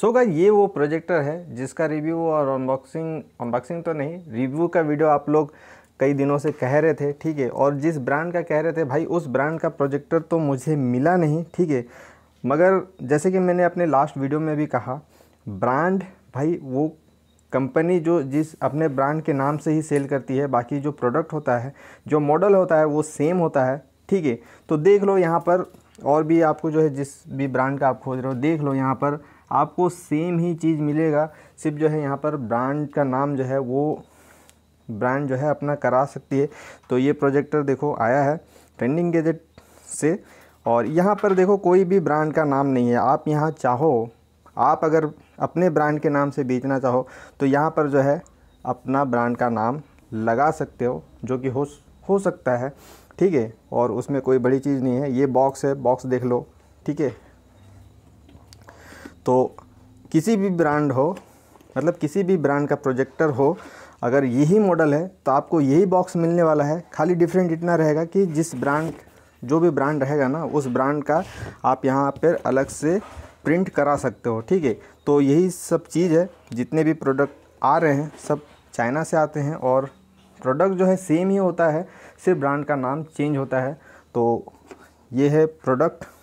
सो so ये वो projector है जिसका रिव्यू और अनबॉक्सिंग अनबॉक्सिंग तो नहीं रिव्यू का वीडियो आप लोग कई दिनों से कह रहे थे ठीक है और जिस ब्रांड का कह रहे थे भाई उस ब्रांड का प्रोजेक्टर तो मुझे मिला नहीं ठीक है मगर जैसे कि मैंने अपने लास्ट वीडियो में भी कहा ब्रांड भाई वो कंपनी जो जिस अपने ब्रांड के नाम से ही सेल करती है बाकी जो प्रोडक्ट होता है जो मॉडल होता है वो सेम होता है ठीक है तो देख लो यहाँ पर और भी आपको जो है जिस भी ब्रांड का आप खोज रहे हो देख लो यहाँ पर आपको सेम ही चीज़ मिलेगा सिर्फ जो है यहाँ पर ब्रांड का नाम जो है वो ब्रांड जो है अपना करा सकती है तो ये प्रोजेक्टर देखो आया है ट्रेंडिंग गैजेट से और यहाँ पर देखो कोई भी ब्रांड का नाम नहीं है आप यहाँ चाहो आप अगर अपने ब्रांड के नाम से बेचना चाहो तो यहाँ पर जो है अपना ब्रांड का नाम लगा सकते हो जो कि हो हो सकता है ठीक है और उसमें कोई बड़ी चीज़ नहीं है ये बॉक्स है बॉक्स देख लो ठीक है तो किसी भी ब्रांड हो मतलब किसी भी ब्रांड का प्रोजेक्टर हो अगर यही मॉडल है तो आपको यही बॉक्स मिलने वाला है खाली डिफरेंट इतना रहेगा कि जिस ब्रांड जो भी ब्रांड रहेगा ना उस ब्रांड का आप यहाँ पर अलग से प्रिंट करा सकते हो ठीक है तो यही सब चीज़ है जितने भी प्रोडक्ट आ रहे हैं सब चाइना से आते हैं और प्रोडक्ट जो है सेम ही होता है सिर्फ ब्रांड का नाम चेंज होता है तो ये है प्रोडक्ट